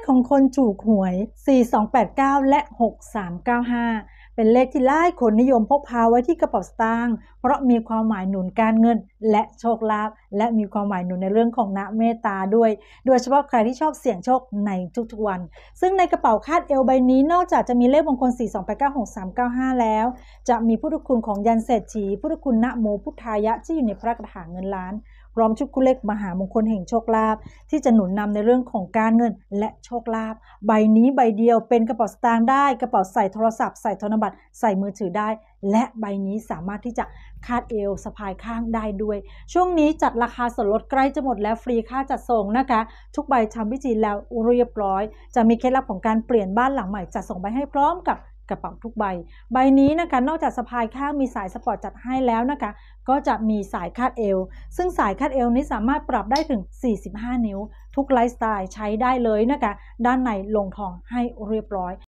ขของคนถูกหวย 4289 และ 6395 เป็นเลขที่หลายคนนิยมพกพาไว้ที่กระเป๋าสตางค์ เพราะมีความหมายหนุนการเงินและโชคลาภ และมีความหมายหนุนในเรื่องของณเมตตาด้วย โดยเฉพาะใครที่ชอบเสี่ยงโชคในทุกๆวัน ซึ่งในกระเป๋าคาดเอวใบนี้นอกจากจะมีเลขมงคล 42896395 แล้ว จะมีพุทธคุณของยันเศรษฐีพุทธคุณณโมพุทธายะที่อยู่ในพระกระถางเงินล้านพร้อมชุดคู่เลขมหามงคลแห่งโชคลาภที่จะหนุนนำในเรื่องของการเงินและโชคลาภใบนี้ใบเดียวเป็นกระเป๋าสตางค์ได้กระเป๋าใส่โทรศัพท์ใส่ธนบัตรใส่มือถือได้ และใบนี้สามารถที่จะคาดเอวสะพายข้างได้ด้วย ช่วงนี้จัดราคาส่วนลดใกล้จะหมดแล้วฟรีค่าจัดส่งนะคะ ทุกใบทำพิจตรแล้วเรียบร้อย จะมีเคล็ดลับของการเปลี่ยนบ้านหลังใหม่จัดส่งไปให้พร้อมกับกระเป๋าทุกใบ ใบนี้นะคะนอกจากสะพายข้างมีสายสปอร์ตจัดให้แล้วนะคะก็จะมีสายคาดเอวซึ่งสายคาดเอวนี้สามารถปรับได้ถึง 45 นิ้ว ทุกไลฟ์สไตล์ใช้ได้เลยนะคะด้านในลงทองให้เรียบร้อย